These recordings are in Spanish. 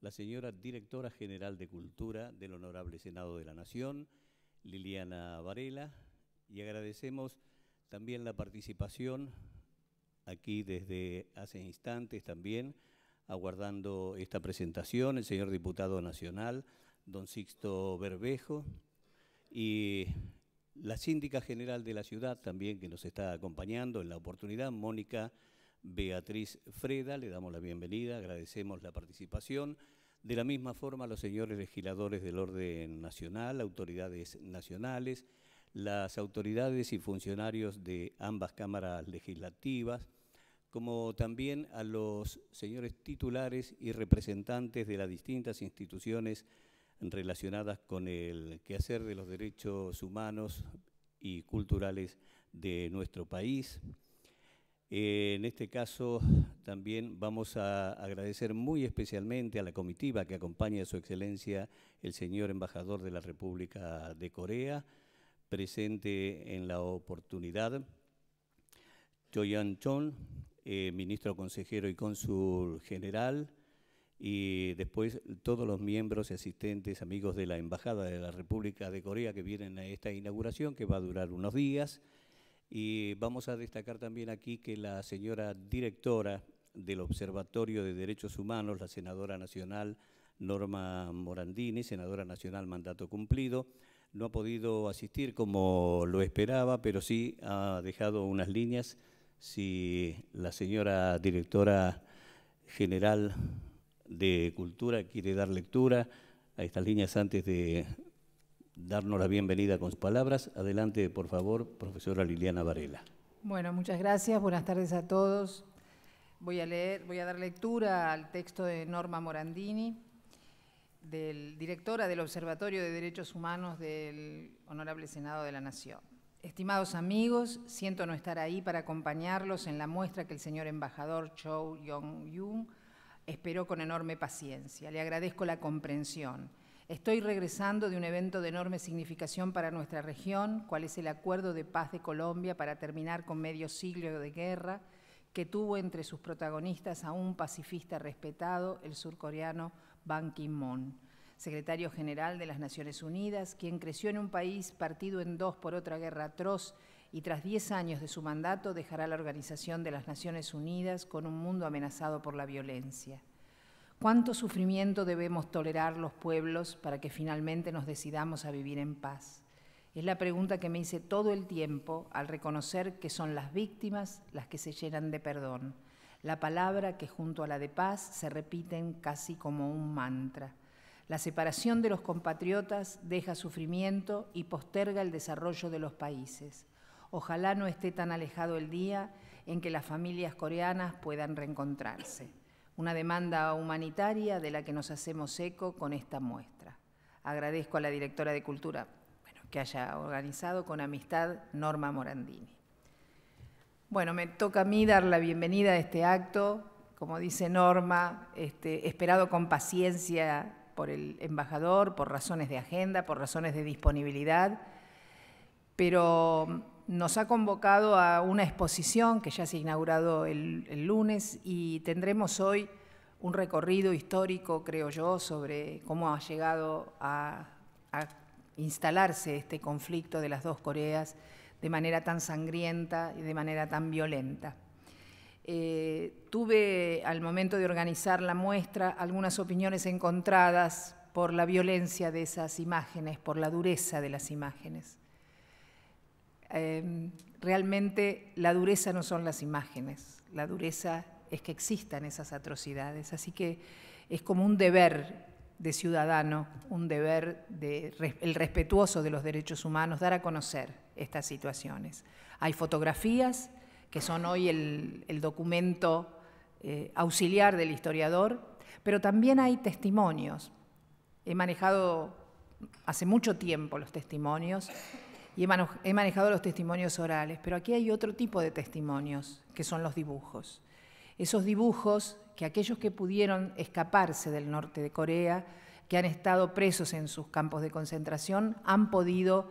la señora directora general de Cultura del Honorable Senado de la Nación, Liliana Varela, y agradecemos también la participación aquí desde hace instantes también, aguardando esta presentación, el señor diputado nacional, don Sixto Berbejo, y la síndica general de la ciudad también que nos está acompañando en la oportunidad, Mónica Beatriz Freda. Le damos la bienvenida, agradecemos la participación. De la misma forma, a los señores legisladores del orden nacional, autoridades nacionales, las autoridades y funcionarios de ambas cámaras legislativas, como también a los señores titulares y representantes de las distintas instituciones relacionadas con el quehacer de los derechos humanos y culturales de nuestro país. Eh, en este caso también vamos a agradecer muy especialmente a la comitiva que acompaña a su excelencia el señor embajador de la República de Corea, presente en la oportunidad, Joyan Chon, eh, ministro consejero y cónsul general, y después todos los miembros y asistentes, amigos de la Embajada de la República de Corea que vienen a esta inauguración, que va a durar unos días. Y vamos a destacar también aquí que la señora directora del Observatorio de Derechos Humanos, la senadora nacional Norma Morandini, senadora nacional mandato cumplido, no ha podido asistir como lo esperaba, pero sí ha dejado unas líneas. Si la señora directora general de Cultura quiere dar lectura a estas líneas antes de darnos la bienvenida con sus palabras. Adelante, por favor, profesora Liliana Varela. Bueno, muchas gracias. Buenas tardes a todos. Voy a leer, voy a dar lectura al texto de Norma Morandini, del, directora del Observatorio de Derechos Humanos del Honorable Senado de la Nación. Estimados amigos, siento no estar ahí para acompañarlos en la muestra que el señor embajador Cho Yong-Yung esperó con enorme paciencia. Le agradezco la comprensión Estoy regresando de un evento de enorme significación para nuestra región, cual es el Acuerdo de Paz de Colombia para terminar con medio siglo de guerra, que tuvo entre sus protagonistas a un pacifista respetado, el surcoreano Ban Ki-moon, secretario general de las Naciones Unidas, quien creció en un país partido en dos por otra guerra atroz y tras diez años de su mandato dejará la Organización de las Naciones Unidas con un mundo amenazado por la violencia. ¿Cuánto sufrimiento debemos tolerar los pueblos para que finalmente nos decidamos a vivir en paz? Es la pregunta que me hice todo el tiempo al reconocer que son las víctimas las que se llenan de perdón, la palabra que junto a la de paz se repiten casi como un mantra. La separación de los compatriotas deja sufrimiento y posterga el desarrollo de los países. Ojalá no esté tan alejado el día en que las familias coreanas puedan reencontrarse una demanda humanitaria de la que nos hacemos eco con esta muestra. Agradezco a la directora de Cultura bueno, que haya organizado con amistad Norma Morandini. Bueno, me toca a mí dar la bienvenida a este acto, como dice Norma, este, esperado con paciencia por el embajador, por razones de agenda, por razones de disponibilidad, pero nos ha convocado a una exposición que ya se ha inaugurado el, lunes y tendremos hoy un recorrido histórico, creo yo, sobre cómo ha llegado a, instalarse este conflicto de las dos Coreas de manera tan sangrienta y de manera tan violenta. Eh, tuve al momento de organizar la muestra algunas opiniones encontradas por la violencia de esas imágenes, por la dureza de las imágenes. Em, realmente la dureza no son las imágenes, la dureza es que existan esas atrocidades. Así que es como un deber de ciudadano, un deber de, el respetuoso de los derechos humanos, dar a conocer estas situaciones. Hay fotografías que son hoy el, documento eh, auxiliar del historiador, pero también hay testimonios. He manejado hace mucho tiempo los testimonios y he, manejado los testimonios orales, pero aquí hay otro tipo de testimonios, que son los dibujos. Esos dibujos que aquellos que pudieron escaparse del norte de Corea, que han estado presos en sus campos de concentración, han podido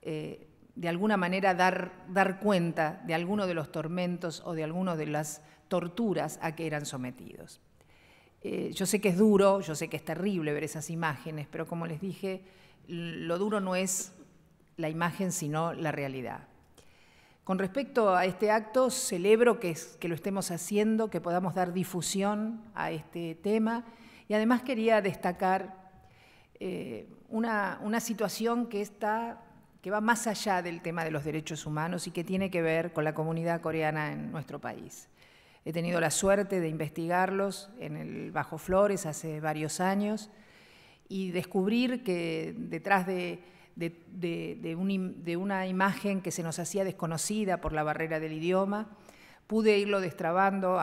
eh, de alguna manera dar, dar cuenta de alguno de los tormentos o de algunas de las torturas a que eran sometidos. Eh, yo sé que es duro, yo sé que es terrible ver esas imágenes, pero como les dije, lo duro no es la imagen, sino la realidad. Con respecto a este acto, celebro que, lo estemos haciendo, que podamos dar difusión a este tema y además quería destacar eh, una, una, situación que, está, que va más allá del tema de los derechos humanos y que tiene que ver con la comunidad coreana en nuestro país. He tenido la suerte de investigarlos en el Bajo Flores hace varios años y descubrir que detrás de de, una imagen que se nos hacía desconocida por la barrera del idioma. Pude irlo destrabando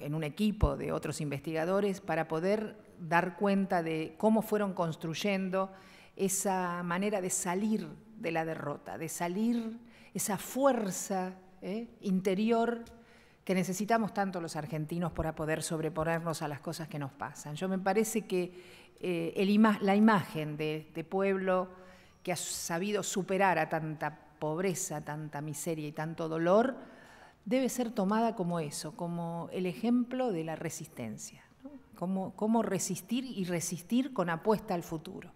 en un equipo de otros investigadores para poder dar cuenta de cómo fueron construyendo esa manera de salir de la derrota, de salir esa fuerza ¿eh? interior que necesitamos tanto los argentinos para poder sobreponernos a las cosas que nos pasan. Yo me parece que eh, la imagen de pueblo que ha sabido superar a tanta pobreza, tanta miseria y tanto dolor, debe ser tomada como eso, como el ejemplo de la resistencia, cómo, resistir y resistir con apuesta al futuro.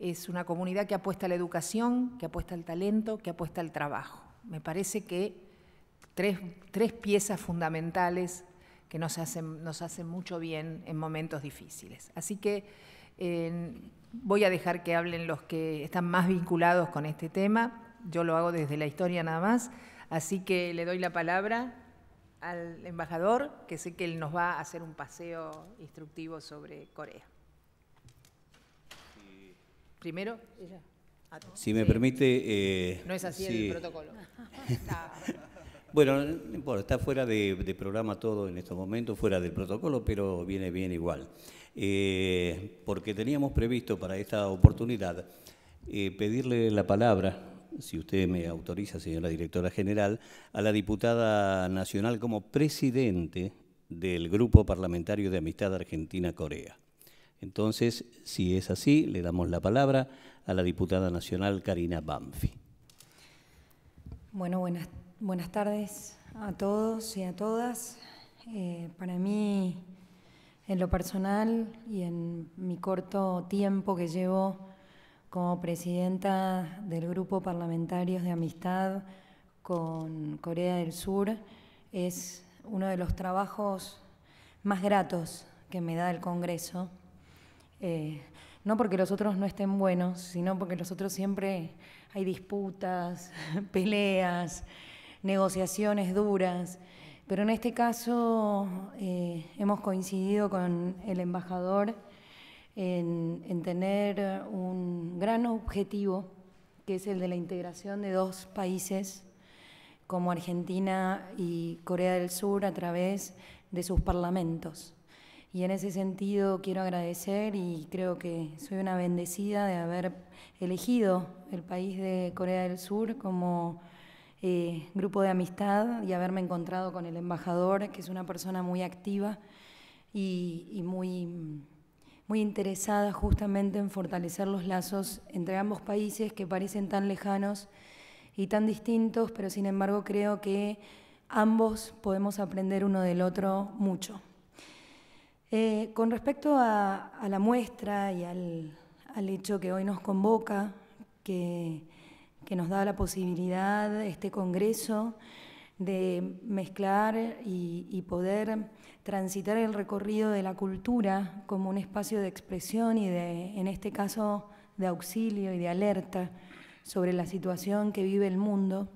Es una comunidad que apuesta a la educación, que apuesta al talento, que apuesta al trabajo. Me parece que tres, piezas fundamentales que nos hacen, nos hacen mucho bien en momentos difíciles. Así que eh, Voy a dejar que hablen los que están más vinculados con este tema. Yo lo hago desde la historia nada más. Así que le doy la palabra al embajador, que sé que él nos va a hacer un paseo instructivo sobre Corea. Primero, ah, Si me permite... Eh, no es así el protocolo. bueno, está fuera de programa todo en estos momentos, fuera del protocolo, pero viene bien igual. Eh, porque teníamos previsto para esta oportunidad eh, pedirle la palabra, si usted me autoriza, señora directora general, a la diputada nacional como presidente del Grupo Parlamentario de Amistad Argentina-Corea. Entonces, si es así, le damos la palabra a la diputada nacional Karina Banfi. Bueno, buenas, buenas tardes a todos y a todas. Eh, para mí en lo personal y en mi corto tiempo que llevo como presidenta del Grupo Parlamentarios de Amistad con Corea del Sur, es uno de los trabajos más gratos que me da el Congreso. Eh, no porque los otros no estén buenos, sino porque los otros siempre hay disputas, peleas, negociaciones duras. Pero en este caso eh, hemos coincidido con el embajador en tener un gran objetivo, que es el de la integración de dos países como Argentina y Corea del Sur a través de sus parlamentos. Y en ese sentido quiero agradecer y creo que soy una bendecida de haber elegido el país de Corea del Sur como eh, grupo de amistad y haberme encontrado con el embajador, que es una persona muy activa y, muy, muy interesada justamente en fortalecer los lazos entre ambos países que parecen tan lejanos y tan distintos, pero sin embargo creo que ambos podemos aprender uno del otro mucho. Eh, con respecto a, la muestra y al, al hecho que hoy nos convoca, que que nos da la posibilidad, este Congreso, de mezclar y, poder transitar el recorrido de la cultura como un espacio de expresión y de, en este caso, de auxilio y de alerta sobre la situación que vive el mundo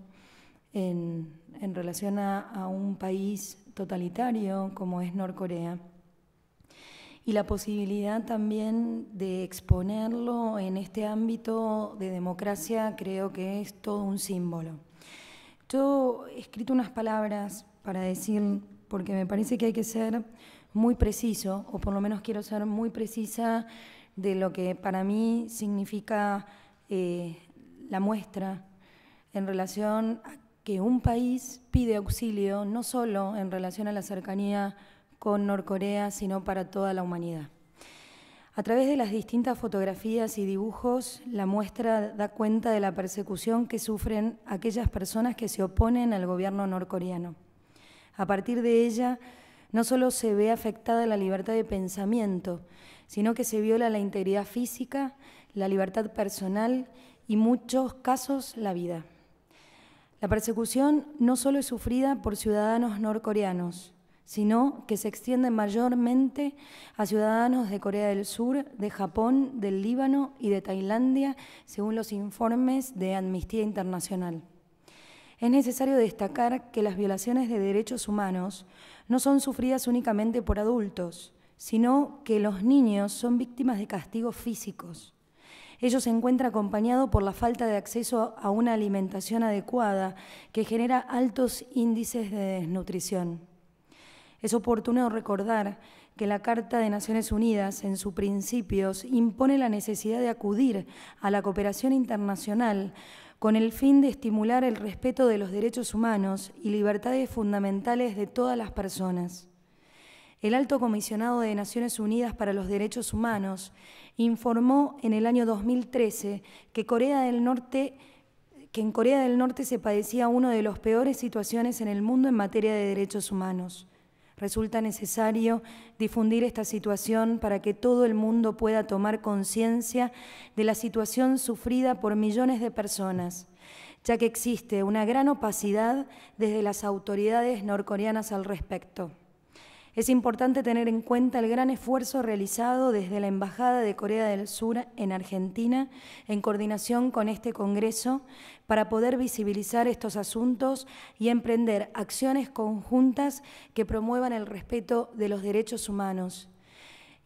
en, relación a, a un país totalitario como es Norcorea y la posibilidad también de exponerlo en este ámbito de democracia creo que es todo un símbolo. Yo he escrito unas palabras para decir, porque me parece que hay que ser muy preciso, o por lo menos quiero ser muy precisa de lo que para mí significa eh, la muestra en relación a que un país pide auxilio no solo en relación a la cercanía con Norcorea, sino para toda la humanidad. A través de las distintas fotografías y dibujos, la muestra da cuenta de la persecución que sufren aquellas personas que se oponen al gobierno norcoreano. A partir de ella, no solo se ve afectada la libertad de pensamiento, sino que se viola la integridad física, la libertad personal y en muchos casos la vida. La persecución no solo es sufrida por ciudadanos norcoreanos, sino que se extiende mayormente a ciudadanos de Corea del Sur, de Japón, del Líbano y de Tailandia, según los informes de Amnistía Internacional. Es necesario destacar que las violaciones de derechos humanos no son sufridas únicamente por adultos, sino que los niños son víctimas de castigos físicos. Ello se encuentra acompañado por la falta de acceso a una alimentación adecuada que genera altos índices de desnutrición. Es oportuno recordar que la Carta de Naciones Unidas, en sus principios, impone la necesidad de acudir a la cooperación internacional con el fin de estimular el respeto de los derechos humanos y libertades fundamentales de todas las personas. El Alto Comisionado de Naciones Unidas para los Derechos Humanos informó en el año 2013 que Corea del Norte que en Corea del Norte se padecía una de las peores situaciones en el mundo en materia de derechos humanos. Resulta necesario difundir esta situación para que todo el mundo pueda tomar conciencia de la situación sufrida por millones de personas, ya que existe una gran opacidad desde las autoridades norcoreanas al respecto. Es importante tener en cuenta el gran esfuerzo realizado desde la Embajada de Corea del Sur en Argentina en coordinación con este Congreso para poder visibilizar estos asuntos y emprender acciones conjuntas que promuevan el respeto de los derechos humanos.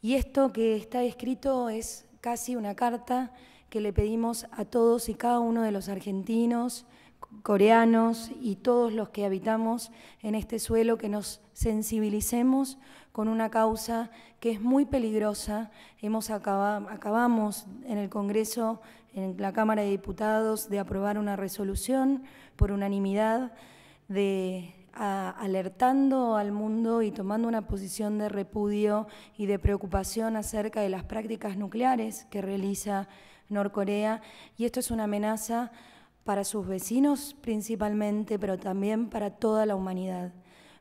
Y esto que está escrito es casi una carta que le pedimos a todos y cada uno de los argentinos, coreanos y todos los que habitamos en este suelo, que nos sensibilicemos con una causa que es muy peligrosa. Hemos acabamos en el Congreso, en la Cámara de Diputados, de aprobar una resolución por unanimidad de alertando al mundo y tomando una posición de repudio y de preocupación acerca de las prácticas nucleares que realiza Norcorea. Y esto es una amenaza para sus vecinos principalmente, pero también para toda la humanidad.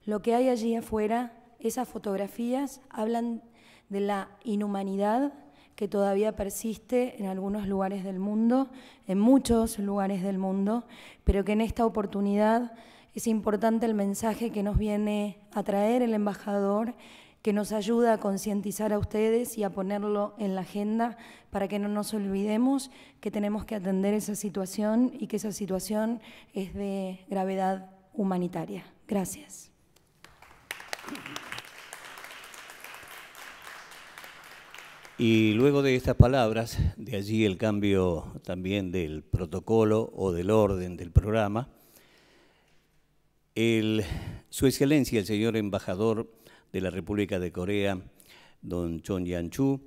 Lo que hay allí afuera, esas fotografías, hablan de la inhumanidad que todavía persiste en algunos lugares del mundo, en muchos lugares del mundo, pero que en esta oportunidad es importante el mensaje que nos viene a traer el embajador que nos ayuda a concientizar a ustedes y a ponerlo en la agenda para que no nos olvidemos que tenemos que atender esa situación y que esa situación es de gravedad humanitaria. Gracias. Y luego de estas palabras, de allí el cambio también del protocolo o del orden del programa, su excelencia, el señor embajador, de la República de Corea, don Chon Yan-chu,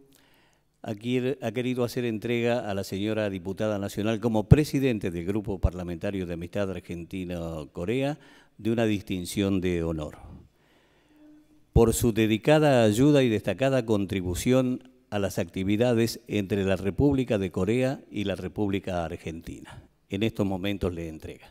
ha querido hacer entrega a la señora diputada nacional como presidente del Grupo Parlamentario de Amistad Argentina-Corea de una distinción de honor. Por su dedicada ayuda y destacada contribución a las actividades entre la República de Corea y la República Argentina. En estos momentos le entrega.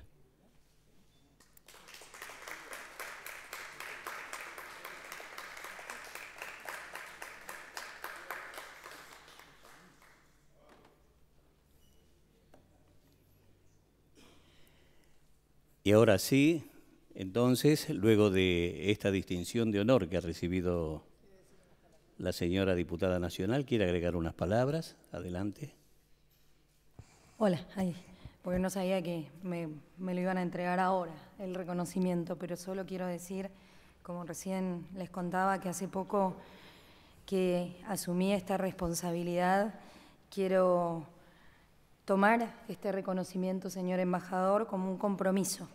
Y ahora sí, entonces, luego de esta distinción de honor que ha recibido la señora diputada nacional, ¿quiere agregar unas palabras? Adelante. Hola, ahí. Porque no sabía que me, me lo iban a entregar ahora, el reconocimiento, pero solo quiero decir, como recién les contaba, que hace poco que asumí esta responsabilidad, quiero tomar este reconocimiento, señor embajador, como un compromiso,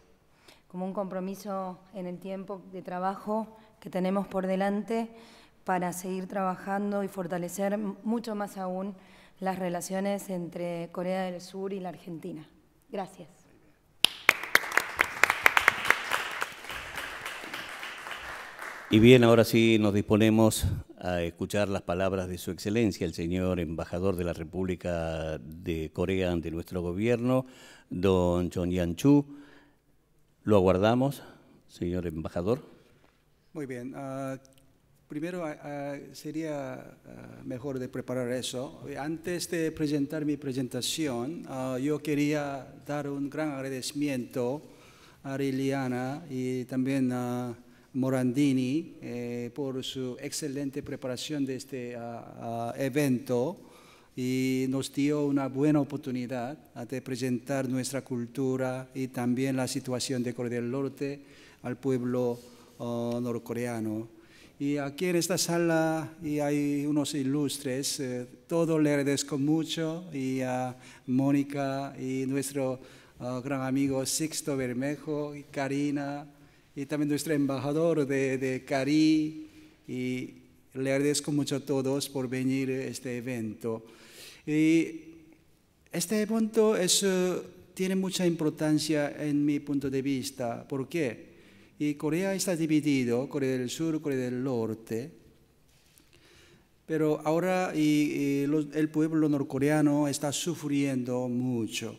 como un compromiso en el tiempo de trabajo que tenemos por delante para seguir trabajando y fortalecer mucho más aún las relaciones entre Corea del Sur y la Argentina. Gracias. Y bien, ahora sí nos disponemos a escuchar las palabras de Su Excelencia, el señor embajador de la República de Corea ante nuestro gobierno, don Chon Yan Chu. Lo aguardamos, señor embajador. Muy bien. Ah, primero ah, ah, sería mejor de preparar eso. Antes de presentar mi presentación, yo quería dar un gran agradecimiento a Liliana y también a Morandini eh, por su excelente preparación de este ah, ah, evento y nos dio una buena oportunidad ah, de presentar nuestra cultura y también la situación de Corea del Norte al pueblo norcoreano. Y aquí en esta sala y hay unos ilustres, eh, todo le agradezco mucho y a Mónica y nuestro gran amigo Sixto Bermejo y Karina y también nuestro embajador de, de Cari. Y le agradezco mucho a todos por venir a este evento. Y este evento es, eh, tiene mucha importancia en mi punto de vista. ¿Por qué? Y Corea está dividido, Corea del Sur, Corea del Norte. Pero ahora y, el pueblo norcoreano está sufriendo mucho.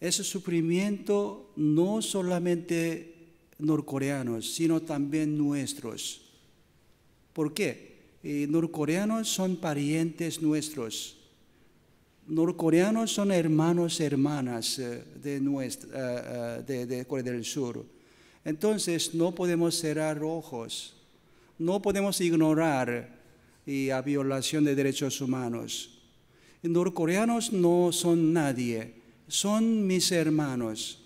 Ese sufrimiento no solamente norcoreanos, sino también nuestros. ¿Por qué? Eh, norcoreanos son parientes nuestros. Norcoreanos son hermanos, hermanas eh, de, nuestra, eh, de Corea del Sur. Entonces no podemos cerrar ojos, no podemos ignorar la violación de derechos humanos. Norcoreanos no son nadie, son mis hermanos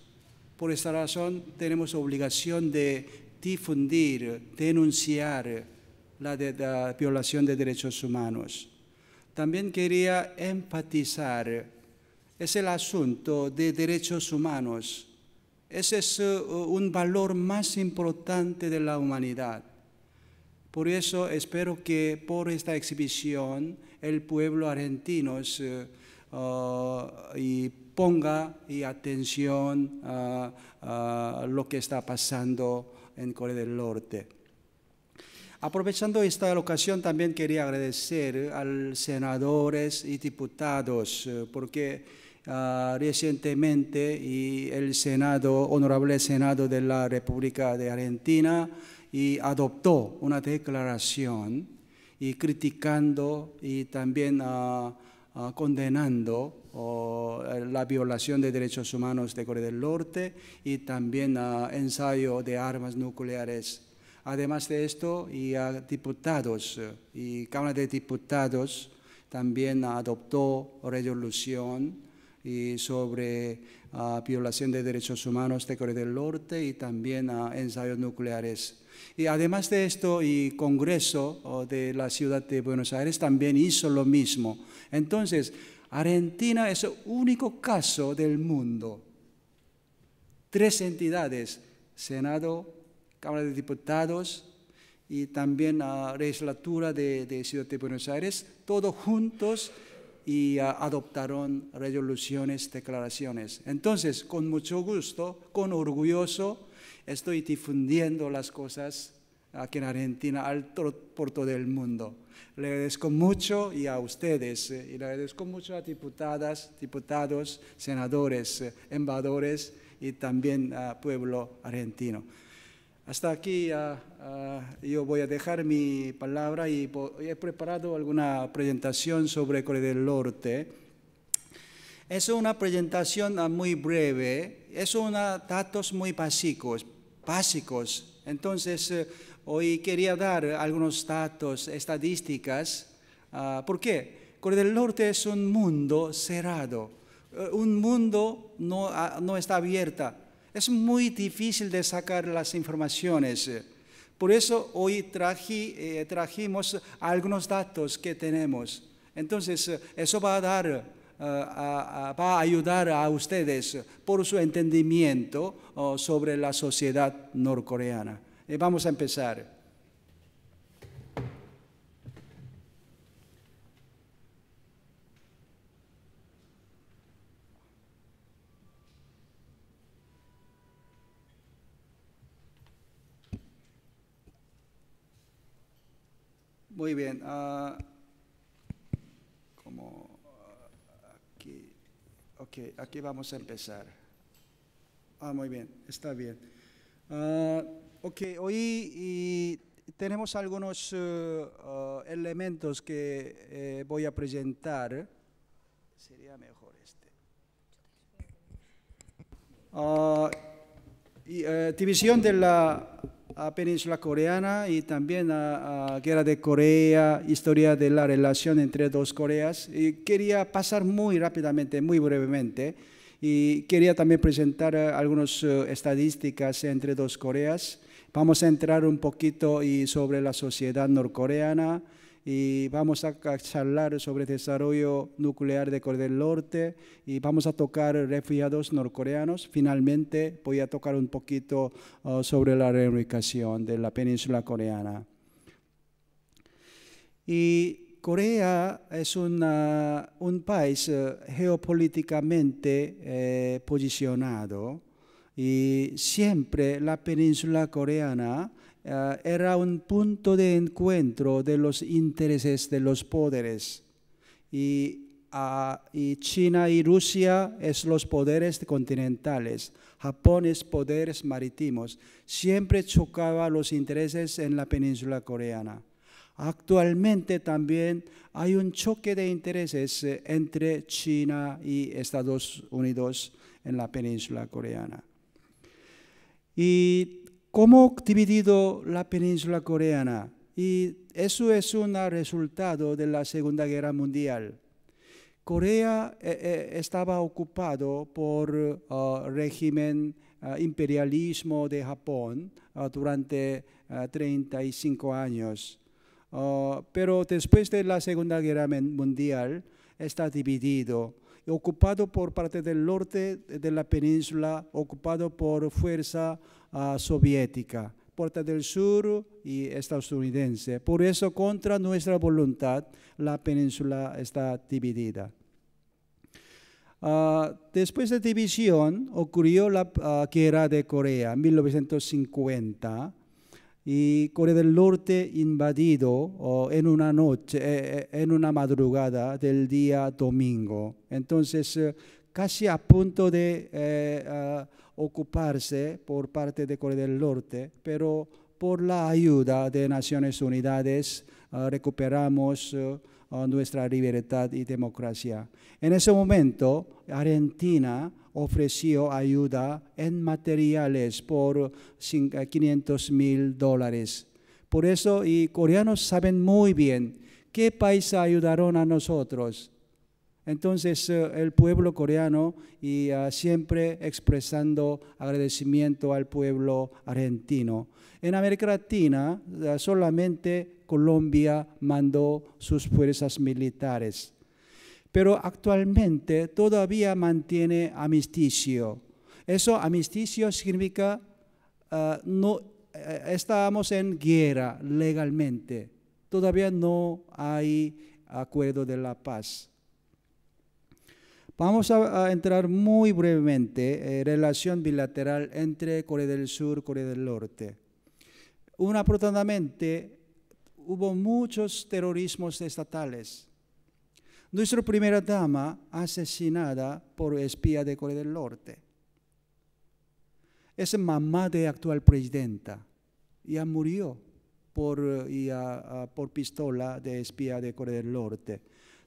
por esta razón tenemos obligación de difundir, denunciar la, violación de derechos humanos. También quería empatizar, es el asunto de derechos humanos. Ese es uh, un valor más importante de la humanidad. Por eso espero que por esta exhibición el pueblo argentino uh, y ponga y atención a, lo que está pasando en Corea del Norte. Aprovechando esta ocasión también quería agradecer a los senadores y diputados eh, porque ah, recientemente el Senado, Honorable Senado de la República de Argentina, y adoptó una declaración y criticando y también a ah, Ah, condenando eh, la violación de derechos humanos de Corea del Norte y también ah, ensayo de armas nucleares. Además de esto, y a diputados eh, y Cámara de Diputados también adoptó resolución sobre ah, violación de derechos humanos de Corea del Norte y también a ensayos nucleares. Y además de esto, y Congreso de la Ciudad de Buenos Aires también hizo lo mismo. Entonces, Argentina es el único caso del mundo. Tres entidades, Senado, Cámara de Diputados y también la legislatura de, Ciudad de Buenos Aires, todos juntos y ah, adoptaron resoluciones, declaraciones. Entonces, con mucho gusto, con orgulloso, estoy difundiendo las cosas aquí en Argentina, al por todo el mundo. Le agradezco mucho y a ustedes, eh, y le agradezco mucho a diputadas, diputados, senadores, eh, embajadores y también al pueblo argentino. Hasta aquí ah, ah, yo voy a dejar mi palabra y he preparado alguna presentación sobre Corea del Norte. Es una presentación ah, muy breve, es unos datos muy básicos, básicos. Entonces, eh, Hoy quería dar algunos datos, estadísticas. porque ah, ¿Por qué? Corea del Norte es un mundo cerrado. Eh, un mundo no, ah, no está abierta. Es muy difícil de sacar las informaciones. Por eso hoy eh, trajimos algunos datos que tenemos. Entonces, eh, eso va a dar, a ayudar a ustedes por su entendimiento oh, sobre la sociedad norcoreana. Eh, vamos a empezar. Muy bien. Ah, como aquí, okay, aquí vamos a empezar. Ah, muy bien, está bien. Ah. Ok, hoy tenemos algunos eh, eh, elementos que eh, voy a presentar. Sería mejor este. Ah, división de la península coreana y también la guerra de Corea, historia de la relación entre dos Coreas. Y quería pasar muy rápidamente, muy brevemente, y quería también presentar algunas estadísticas entre dos Coreas. Vamos a entrar un poquito y sobre la sociedad norcoreana y vamos a charlar sobre desarrollo nuclear de Corea del Norte y vamos a tocar refugiados norcoreanos. Finalmente voy a tocar un poquito uh, sobre la reubicación de la península coreana. Y Corea es un país uh, geopolíticamente eh, posicionado y siempre la península coreana eh, era un punto de encuentro de los intereses de los poderes. Y, ah, y China y Rusia es los poderes continentales, Japón es poderes marítimos. Siempre chocaba los intereses en la península coreana. Actualmente también hay un choque de intereses eh, entre China y Estados Unidos en la península coreana. ¿Y cómo dividido la península coreana? Y eso es un resultado de la Segunda Guerra Mundial. Corea eh, eh, estaba ocupado por ah, régimen ah, imperialismo de Japón ah, durante 35 años. pero después de la Segunda Guerra Mundial está dividido ocupado por parte del norte de la península, ocupado por fuerza ah, soviética, parte del sur y estadounidense. Por eso, contra nuestra voluntad, la península está dividida. Ah, después de división ocurrió la ah, guerra de Corea en 1950 y Corea del Norte invadido en una noche, eh, eh, en una madrugada del día domingo. Entonces, eh, casi a punto de ocuparse por parte de Corea del Norte, pero por la ayuda de Naciones Unidas recuperamos nuestra libertad y democracia. En ese momento, Argentina ofreció ayuda en materiales por 500 eh, mil dólares. Por eso, y coreanos saben muy bien qué país ayudaron a nosotros. Entonces eh, el pueblo coreano y ah, siempre expresando agradecimiento al pueblo argentino. En América Latina ah, solamente Colombia mandó sus fuerzas militares. Pero actualmente todavía mantiene amisticio. Eso amisticio significa ah, no eh, estamos en guerra legalmente. Todavía no hay acuerdo de la paz. Vamos a, entrar muy brevemente en eh, relación bilateral entre Corea del Sur y Corea del Norte. Una profundamente hubo muchos terrorismos estatales. Nuestra primera dama asesinada por espía de Corea del Norte. Es mamá de actual presidenta ya murió por, por pistola de espía de Corea del Norte.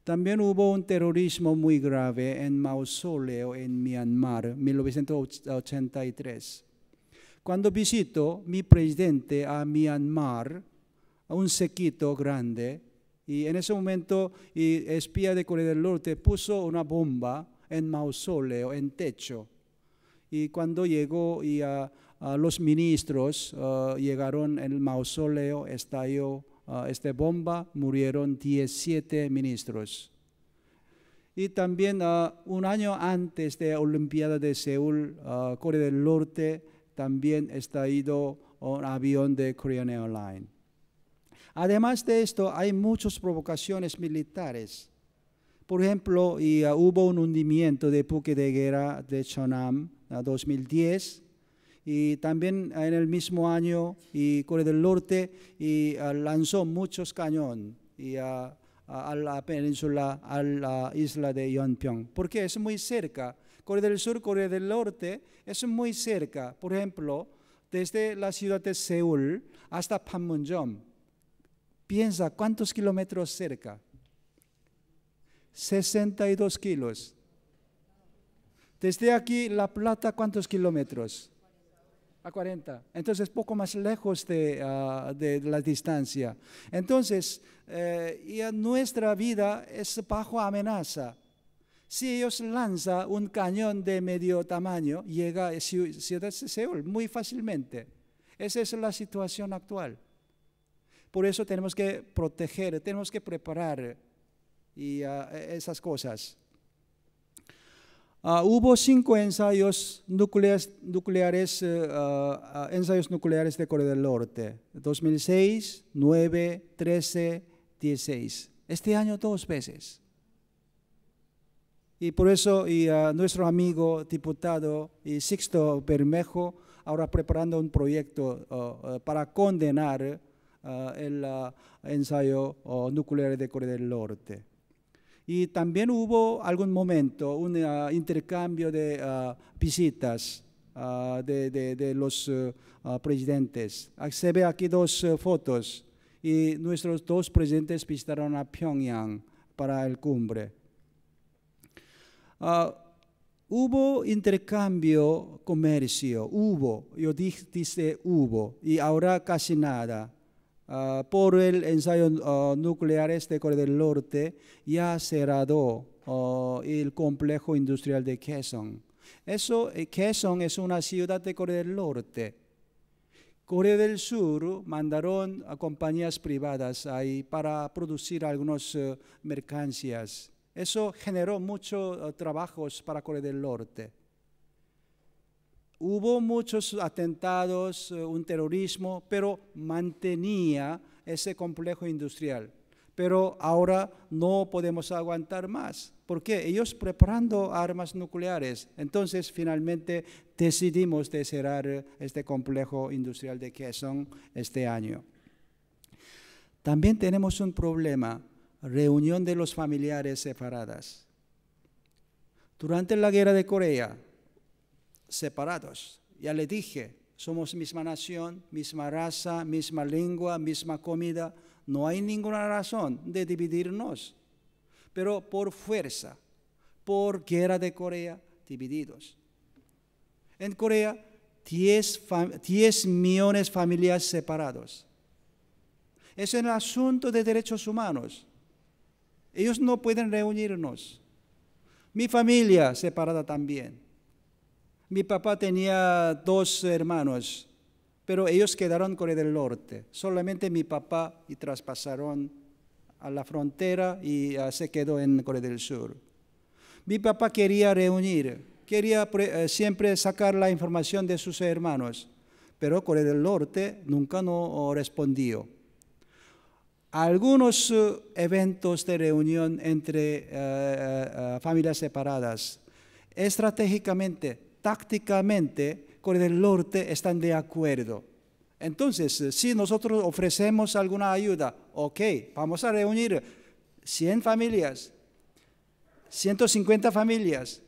También hubo un terrorismo muy grave en mausoleo en Myanmar, 1983. Cuando visito mi presidente a Myanmar, a un sequito grande y en ese momento y espía de Corea del Norte puso una bomba en mausoleo, en techo. Y cuando llegó y a, los ministros ah, llegaron en el mausoleo, estalló ah, esta bomba, murieron 17 ministros. Y también ah, un año antes de la Olimpiada de Seúl, Corea del Norte, también estalló un avión de Korean Airlines. Además de esto, hay muchas provocaciones militares. Por ejemplo, ah, hubo un hundimiento de buque de guerra de Chonam ah, en 2010. Y también ah, en el mismo año, y Corea del Norte lanzó muchos cañones a la península, a la isla de Yeonpyeong, porque es muy cerca. Corea del Sur, Corea del Norte, es muy cerca. Por ejemplo, desde la ciudad de Seúl hasta Panmunjom, Piensa, ¿cuántos kilómetros cerca? 62 kilos. Desde aquí, La Plata, ¿cuántos kilómetros? A 40. Entonces, poco más lejos de, ah, la distancia. Entonces, eh, y nuestra vida es bajo amenaza. Si ellos lanzan un cañón de medio tamaño, llega a Ciudad Seúl muy fácilmente. Esa es la situación actual. Por eso tenemos que proteger, tenemos que preparar y ah, e, esas cosas. Ah, hubo cinco ensayos nucleares, eh, ah, ensayos nucleares de Corea del Norte, 2006, 9, 13, 16. Este año dos veces. Y por eso y, nuestro amigo diputado y Sixto Bermejo ahora preparando un proyecto para condenar Ah, el ensayo nuclear de Corea del Norte. Y también hubo algún momento un ah, intercambio de ah, visitas de, los eh, presidentes. Se ve aquí dos eh, fotos y nuestros dos presidentes visitaron a Pyongyang para el cumbre. hubo intercambio, comercio, hubo, yo dije, hubo, y ahora casi nada. Ah, por el ensayo ah, nuclear este Corea del Norte ya cerrado ah, el complejo industrial de Kaesong. Eso, Kaesong eh, es una ciudad de Corea del Norte. Corea del Sur mandaron a compañías privadas ahí para producir algunas eh, mercancías. Eso generó muchos trabajos para Corea del Norte hubo muchos atentados, eh, un terrorismo, pero mantenía ese complejo industrial. Pero ahora no podemos aguantar más. ¿Por qué? Ellos preparando armas nucleares. Entonces, finalmente decidimos de cerrar eh, este complejo industrial de Kaesong este año. También tenemos un problema, reunión de los familiares separadas. Durante la guerra de Corea, separados. Ya le dije, somos misma nación, misma raza, misma lengua, misma comida. No hay ninguna razón de dividirnos. Pero por fuerza, por guerra de Corea, divididos. En Corea, 10, millones de familias separados. Es el asunto de derechos humanos. Ellos no pueden reunirnos. Mi familia separada también. Mi papá tenía dos hermanos, pero ellos quedaron en el del norte. Solamente mi papá y traspasaron a la frontera y ah, se quedó en Corea del Sur. Mi papá quería reunir, quería eh, siempre sacar la información de sus hermanos, pero Corea del Norte nunca no oh, respondió. Algunos eh, eventos de reunión entre eh, familias separadas, estratégicamente tácticamente con el norte están de acuerdo. Entonces, eh, si nosotros ofrecemos alguna ayuda, ok, vamos a reunir 100 familias, 150 familias,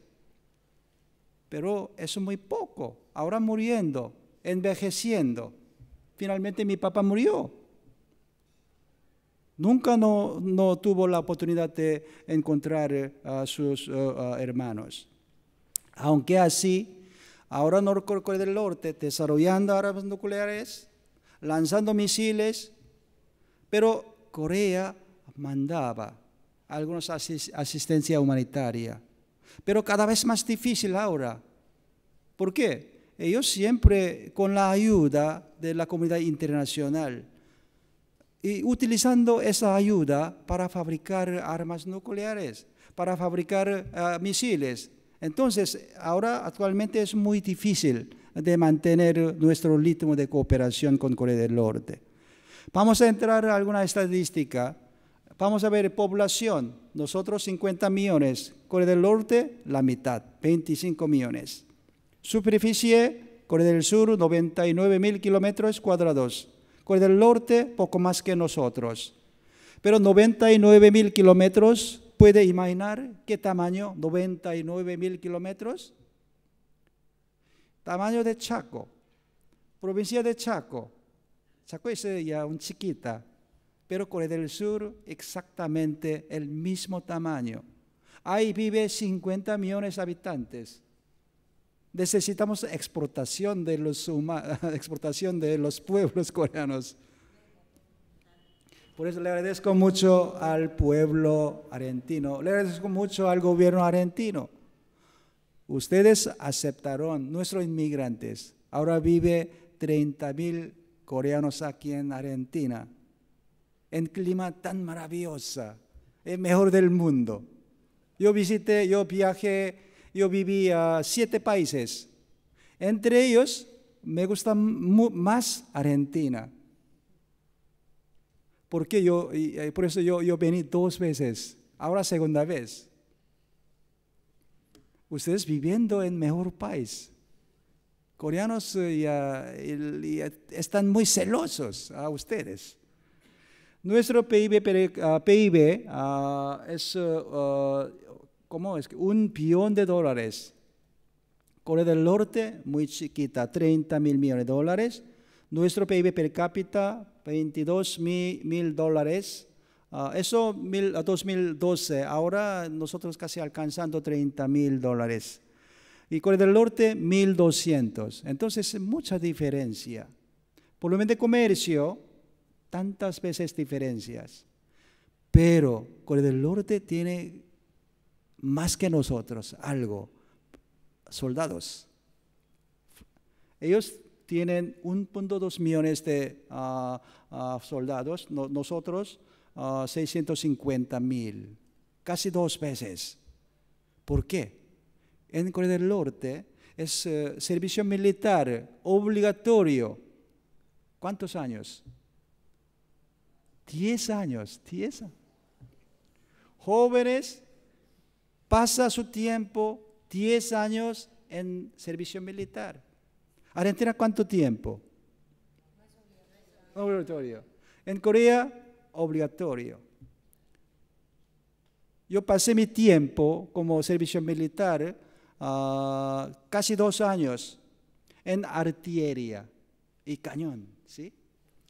pero eso muy poco, ahora muriendo, envejeciendo. Finalmente mi papá murió. Nunca no, tuvo la oportunidad de encontrar eh, a sus eh, hermanos. Aunque así, ahora Norcorea del Norte desarrollando armas nucleares, lanzando misiles, pero Corea mandaba alguna asistencia humanitaria. Pero cada vez más difícil ahora. ¿Por qué? Ellos siempre con la ayuda de la comunidad internacional y utilizando esa ayuda para fabricar armas nucleares, para fabricar ah, misiles, entonces, ahora actualmente es muy difícil de mantener nuestro ritmo de cooperación con Corea del Norte. Vamos a entrar a alguna estadística. Vamos a ver población. Nosotros 50 millones. Corea del Norte, la mitad, 25 millones. Superficie, Corea del Sur, 99 mil kilómetros cuadrados. Corea del Norte, poco más que nosotros. Pero 99 mil kilómetros puede imaginar qué tamaño? 99 mil kilómetros. Tamaño de Chaco, provincia de Chaco. Chaco es ya un chiquita, pero Corea del Sur exactamente el mismo tamaño. Ahí vive 50 millones de habitantes. Necesitamos exportación de los, exportación de los pueblos coreanos. Por eso le agradezco mucho al pueblo argentino, le agradezco mucho al gobierno argentino. Ustedes aceptaron, nuestros inmigrantes, ahora vive 30.000 coreanos aquí en Argentina, en clima tan maravilloso, el mejor del mundo. Yo visité, yo viajé, yo viví a siete países. Entre ellos, me gusta más Argentina porque yo, por eso yo, yo vení dos veces, ahora segunda vez. Ustedes viviendo en mejor país. Coreanos eh, ah, eh, están muy celosos a ustedes. Nuestro PIB, PIB ah, ah, es, eh, ¿cómo es? Un billón de dólares. Corea del Norte, muy chiquita, 30 mil millones de dólares. Nuestro PIB per cápita, 22 mil dólares. Ah, eso mil, 2012, ahora nosotros casi alcanzando 30 mil dólares. Y Corea del Norte, 1.200. Entonces, mucha diferencia. Por lo menos de comercio, tantas veces diferencias. Pero Corea del Norte tiene más que nosotros algo, soldados. Ellos tienen 1.2 millones de ah, ah, soldados, nosotros 650 ah, mil, casi dos veces. ¿Por qué? En Corea del Norte es eh, servicio militar obligatorio. ¿Cuántos años? Diez años, diez Jóvenes, pasa su tiempo, diez años en servicio militar. Argentina, ¿cuánto tiempo? Obligatorio. En Corea, obligatorio. Yo pasé mi tiempo como servicio militar ah, casi dos años en artillería y cañón, ¿sí?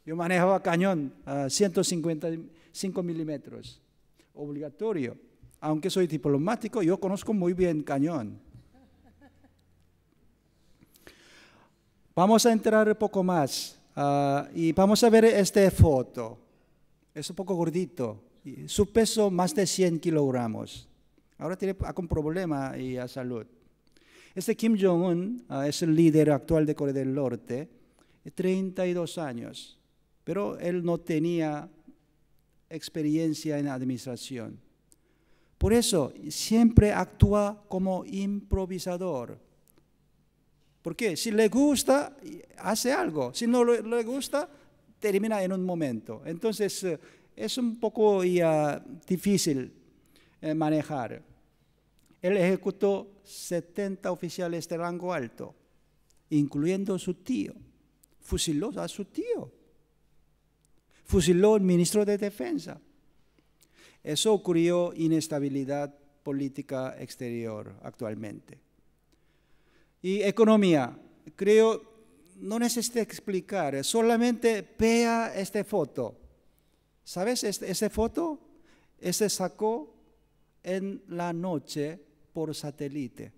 Yo manejaba cañón a 155 milímetros, obligatorio. Aunque soy diplomático, yo conozco muy bien cañón. Vamos a entrar un poco más ah, y vamos a ver esta foto. Es un poco gordito. Su peso más de 100 kilogramos. Ahora tiene algún problema y a salud. Este Kim Jong-un ah, es el líder actual de Corea del Norte, 32 años, pero él no tenía experiencia en administración. Por eso siempre actúa como improvisador. Porque si le gusta, hace algo. Si no le gusta, termina en un momento. Entonces, eh, es un poco difícil eh, manejar. Él ejecutó 70 oficiales de rango alto, incluyendo su tío. Fusiló a su tío. Fusiló al ministro de Defensa. Eso ocurrió inestabilidad política exterior actualmente. Y economía, creo, no necesito explicar, solamente vea esta foto. ¿Sabes esta foto? Se sacó en la noche por satélite.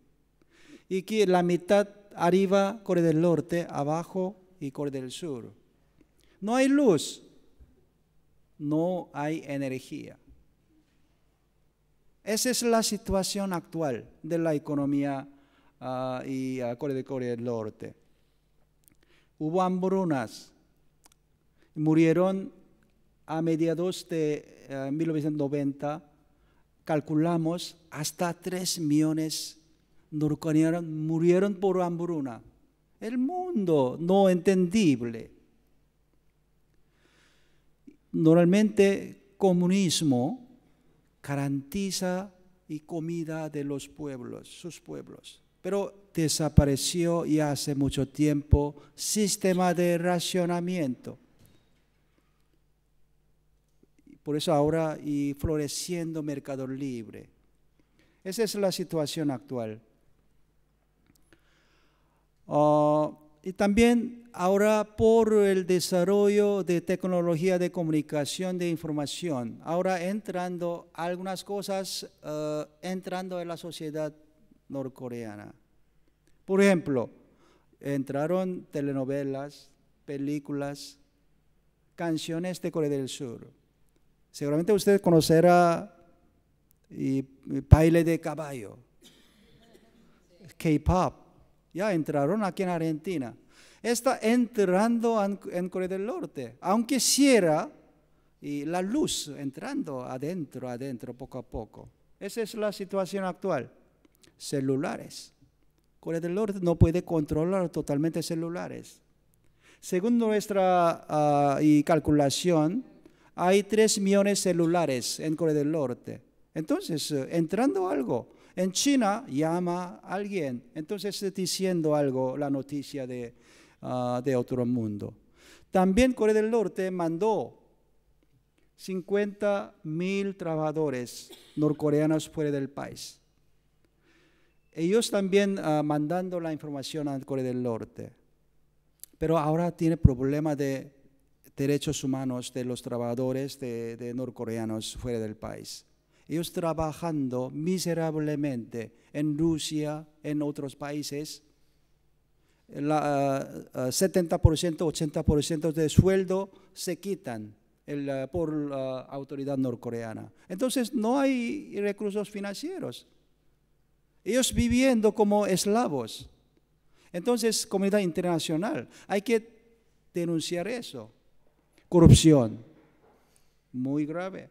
Y que la mitad arriba corre del norte, abajo y corre del sur. No hay luz, no hay energía. Esa es la situación actual de la economía Ah, y a Corea del Norte. Hubo hambrunas. Murieron a mediados de 1990, eh, calculamos, hasta 3 millones norcoreanos murieron por hambruna. El mundo no entendible. Normalmente comunismo garantiza y comida de los pueblos, sus pueblos pero desapareció ya hace mucho tiempo sistema de racionamiento. Por eso ahora y floreciendo mercado libre. Esa es la situación actual. Ah, y también ahora por el desarrollo de tecnología de comunicación de información, ahora entrando algunas cosas, ah, entrando en la sociedad norcoreana. Por ejemplo, entraron telenovelas, películas, canciones de Corea del Sur. Seguramente usted conocerá y, baile de caballo, K-pop. Ya entraron aquí en Argentina. Está entrando en, Corea del Norte, aunque cierra y la luz entrando adentro, adentro, poco a poco. Esa es la situación actual celulares. Corea del Norte no puede controlar totalmente celulares. Según nuestra ah, calculación, hay 3 millones de celulares en Corea del Norte. Entonces, eh, entrando algo, en China llama a alguien, entonces diciendo algo la noticia de, ah, de otro mundo. También Corea del Norte mandó 50 mil trabajadores norcoreanos fuera del país ellos también ah, mandando la información a Corea del Norte, pero ahora tiene problemas de derechos humanos de los trabajadores de, norcoreanos fuera del país. Ellos trabajando miserablemente en Rusia, en otros países, la, 70%, ah, 80% ah, de sueldo se quitan por la autoridad norcoreana. Entonces no hay recursos financieros. Ellos viviendo como eslavos. Entonces, comunidad internacional, hay que denunciar eso. Corrupción, muy grave.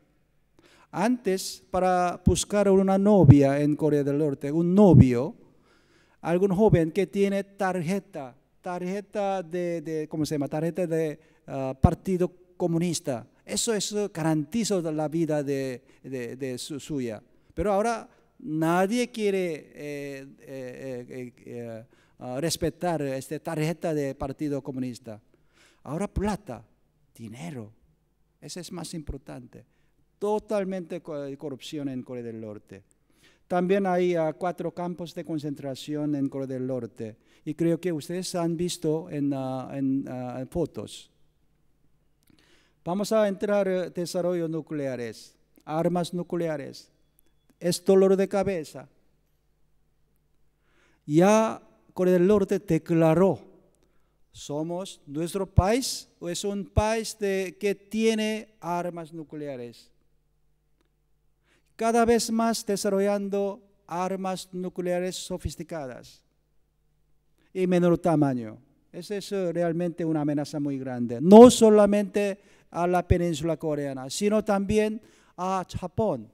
Antes, para buscar una novia en Corea del Norte, un novio, algún joven que tiene tarjeta, tarjeta de, ¿cómo se llama? Tarjeta de ah, Partido Comunista. Eso es garantizo la vida de, de su, suya. Pero ahora nadie quiere eh, eh, eh, ah, respetar esta tarjeta de Partido Comunista. Ahora plata, dinero, eso es más importante. Totalmente corrupción en Corea del Norte. También hay ah, cuatro campos de concentración en Corea del Norte y creo que ustedes han visto en, ah, fotos. Vamos a entrar en desarrollo nucleares, armas nucleares es dolor de cabeza. Ya Corea del Norte declaró, somos nuestro país, o es un país que tiene armas nucleares. Cada vez más desarrollando armas nucleares sofisticadas y menor tamaño. Esa es eh, realmente una amenaza muy grande, no solamente a la península coreana, sino también a Japón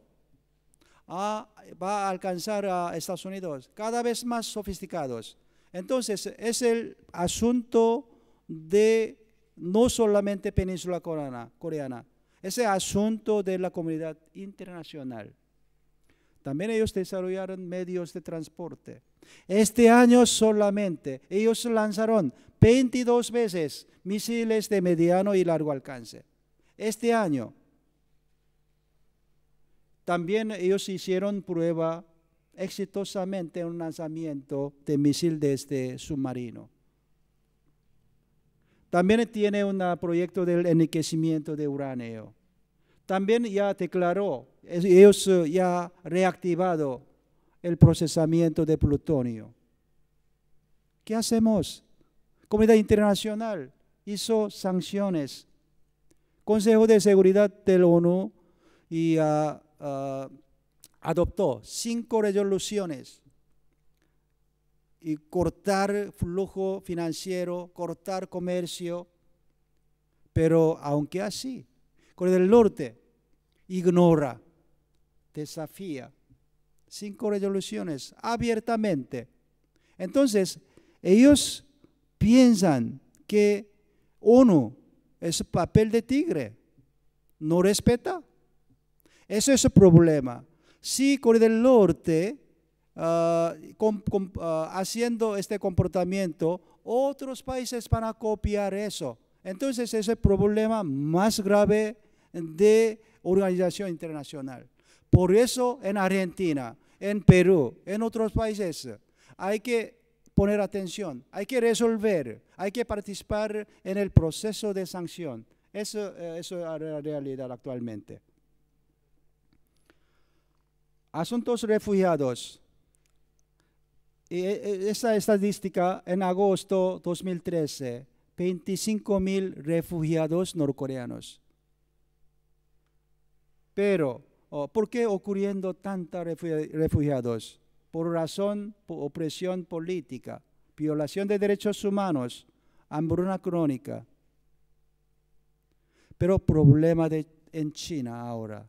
va a alcanzar a Estados Unidos, cada vez más sofisticados. Entonces, es el asunto de no solamente península coreana, coreana es el asunto de la comunidad internacional. También ellos desarrollaron medios de transporte. Este año solamente ellos lanzaron 22 veces misiles de mediano y largo alcance. Este año también ellos hicieron prueba exitosamente un lanzamiento de misil desde submarino. También tiene un proyecto del enriquecimiento de uranio. También ya declaró, ellos eh, ya reactivado el procesamiento de plutonio. ¿Qué hacemos? Comunidad internacional hizo sanciones. Consejo de Seguridad la ONU y ah, Ah, adoptó cinco resoluciones y cortar flujo financiero, cortar comercio, pero aunque así, Corea del Norte ignora, desafía cinco resoluciones abiertamente. Entonces, ellos piensan que ONU es papel de tigre, no respeta ese es el problema. Si Corea del Norte, ah, ah, haciendo este comportamiento, otros países van a copiar eso. Entonces ese es el problema más grave de organización internacional. Por eso en Argentina, en Perú, en otros países, hay que poner atención, hay que resolver, hay que participar en el proceso de sanción. Eso, eh, eso es la realidad actualmente. Asuntos refugiados. Y eh, eh, esa estadística en agosto 2013, 25 mil refugiados norcoreanos. Pero, oh, ¿por qué ocurriendo tantos refugiados? Por razón, por opresión política, violación de derechos humanos, hambruna crónica. Pero problema en China ahora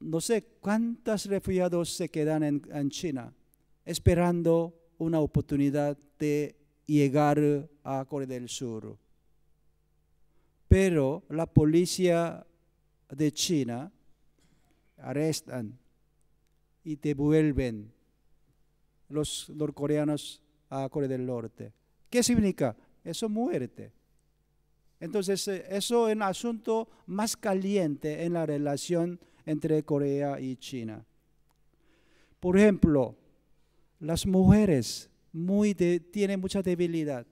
no sé cuántos refugiados se quedan en, China esperando una oportunidad de llegar a Corea del Sur. Pero la policía de China arrestan y devuelven los norcoreanos a Corea del Norte. ¿Qué significa? Eso muerte. Entonces, eh, eso es un asunto más caliente en la relación entre Corea y China. Por ejemplo, las mujeres muy tienen mucha debilidad.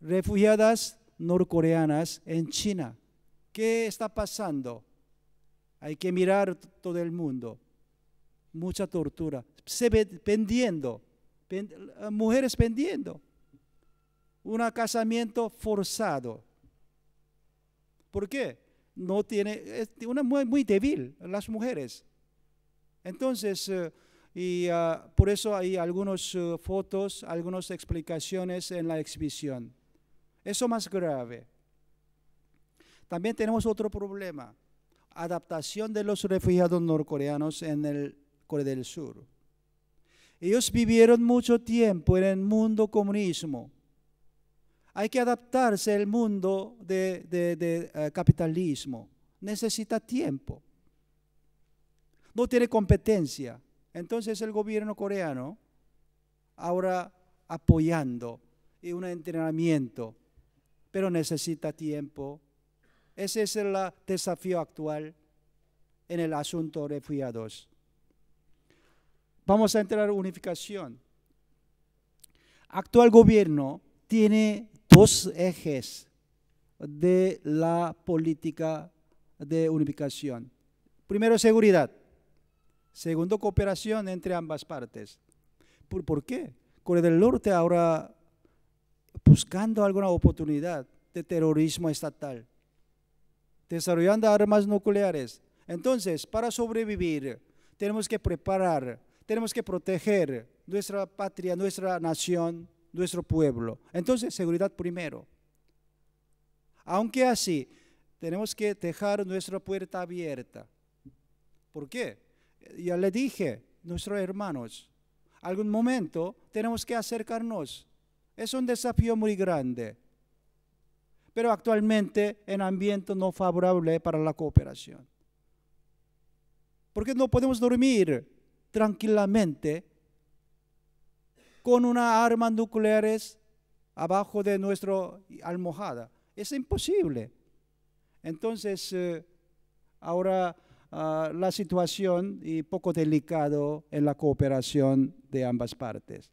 Refugiadas norcoreanas en China. ¿Qué está pasando? Hay que mirar todo el mundo. Mucha tortura. Se ve pendiendo. Eh, mujeres vendiendo. Un casamiento forzado. ¿Por qué? no tiene, es una muy, débil, las mujeres. Entonces, eh, y ah, por eso hay algunas eh, fotos, algunas explicaciones en la exhibición. Eso más grave. También tenemos otro problema, adaptación de los refugiados norcoreanos en el Corea del Sur. Ellos vivieron mucho tiempo en el mundo comunismo, hay que adaptarse al mundo de, eh, capitalismo. Necesita tiempo. No tiene competencia. Entonces el gobierno coreano ahora apoyando y un entrenamiento, pero necesita tiempo. Ese es el desafío actual en el asunto de refugiados. Vamos a entrar a unificación. Actual gobierno tiene dos ejes de la política de unificación. Primero, seguridad. Segundo, cooperación entre ambas partes. ¿Por, qué? Corea del Norte ahora buscando alguna oportunidad de terrorismo estatal, desarrollando armas nucleares. Entonces, para sobrevivir, tenemos que preparar, tenemos que proteger nuestra patria, nuestra nación nuestro pueblo. Entonces, seguridad primero. Aunque así, tenemos que dejar nuestra puerta abierta. ¿Por qué? Eh, ya le dije, nuestros hermanos, algún momento tenemos que acercarnos. Es un desafío muy grande. Pero actualmente en ambiente no favorable para la cooperación. Porque no podemos dormir tranquilamente con una armas nucleares abajo de nuestra almohada. Es imposible. Entonces, eh, ahora ah, la situación y poco delicado en la cooperación de ambas partes.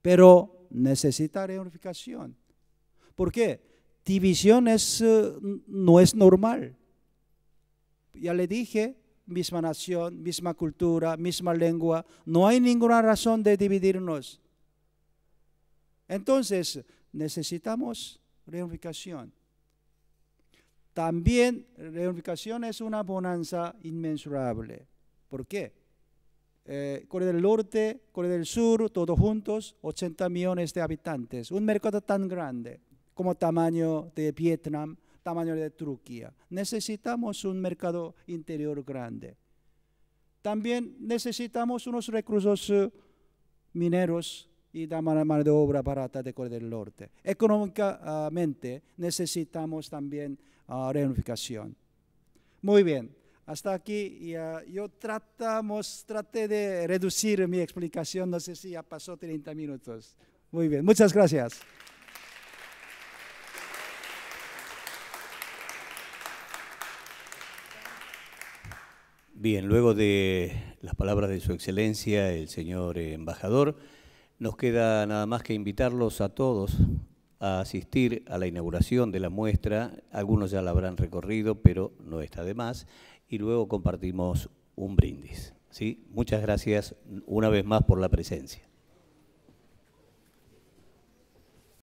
Pero necesita unificación. ¿Por qué? División eh, no es normal. Ya le dije, misma nación, misma cultura, misma lengua. No hay ninguna razón de dividirnos. Entonces, necesitamos reunificación. También reunificación es una bonanza inmensurable. ¿Por qué? Eh, Corea del Norte, Corea del Sur, todos juntos, 80 millones de habitantes. Un mercado tan grande como tamaño de Vietnam, tamaño de Turquía. Necesitamos un mercado interior grande. También necesitamos unos recursos eh, mineros y la mano de obra barata de Corea del Norte. Económicamente necesitamos también ah, reunificación. Muy bien, hasta aquí y, ah, yo tratamos, traté de reducir mi explicación, no sé si ya pasó 30 minutos. Muy bien, muchas gracias. Bien, luego de las palabras de Su Excelencia, el señor eh, embajador, nos queda nada más que invitarlos a todos a asistir a la inauguración de la muestra. Algunos ya la habrán recorrido, pero no está de más. Y luego compartimos un brindis. ¿sí? Muchas gracias una vez más por la presencia.